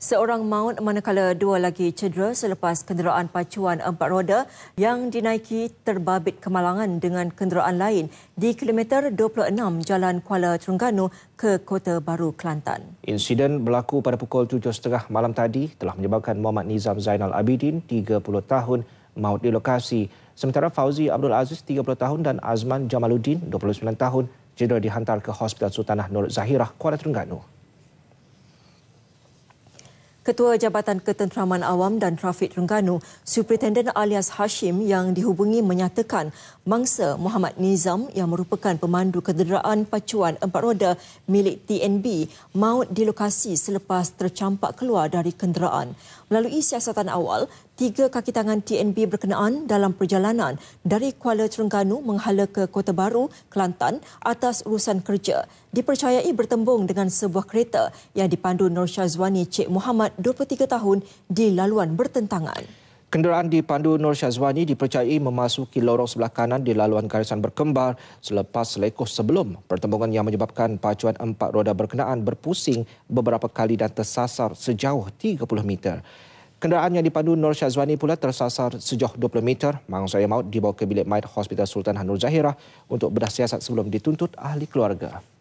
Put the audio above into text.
Seorang maut manakala dua lagi cedera selepas kenderaan pacuan empat roda yang dinaiki terbabit kemalangan dengan kenderaan lain di kilometer 26 Jalan Kuala Terengganu ke Kota Baru, Kelantan. Insiden berlaku pada pukul 7.30 malam tadi telah menyebabkan Muhammad Nizam Zainal Abidin, 30 tahun, maut di lokasi. Sementara Fauzi Abdul Aziz, 30 tahun dan Azman Jamaluddin, 29 tahun, cedera dihantar ke Hospital Sultanah Nur Zahirah, Kuala Terengganu. Ketua Jabatan Ketenteraman Awam dan Trafik Terengganu, Superintenden alias Hashim yang dihubungi menyatakan mangsa Muhammad Nizam yang merupakan pemandu kenderaan pacuan empat roda milik TNB maut di lokasi selepas tercampak keluar dari kenderaan. Melalui siasatan awal, tiga kaki tangan TNB berkenaan dalam perjalanan dari Kuala Terengganu menghala ke Kota Baru, Kelantan atas urusan kerja. Dipercayai bertembung dengan sebuah kereta yang dipandu Nur Syazwani Cik Muhammad 23 tahun di laluan bertentangan. Kenderaan dipandu Nur Syazwani dipercayai memasuki lorong sebelah kanan di laluan garisan berkembar selepas selekoh sebelum pertembungan yang menyebabkan pacuan empat roda berkenaan berpusing beberapa kali dan tersasar sejauh 30 meter. Kenderaan yang dipandu Nur Syazwani pula tersasar sejauh 20 meter mangsa maut dibawa ke bilik maut Hospital Sultan Hanul Zahirah untuk bedah siasat sebelum dituntut ahli keluarga.